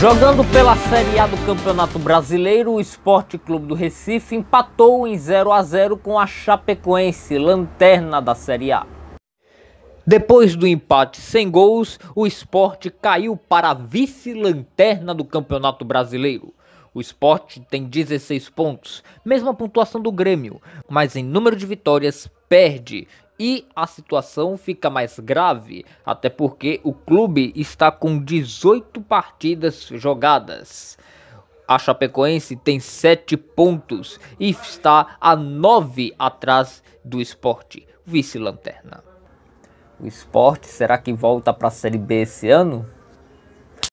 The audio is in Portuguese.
Jogando pela Série A do Campeonato Brasileiro, o Esporte Clube do Recife empatou em 0 a 0 com a Chapecoense, lanterna da Série A. Depois do empate sem gols, o esporte caiu para a vice-lanterna do Campeonato Brasileiro. O esporte tem 16 pontos, mesma pontuação do Grêmio, mas em número de vitórias perde e a situação fica mais grave, até porque o clube está com 18 partidas jogadas. A Chapecoense tem 7 pontos e está a 9 atrás do esporte, vice-lanterna. O esporte será que volta para a Série B esse ano?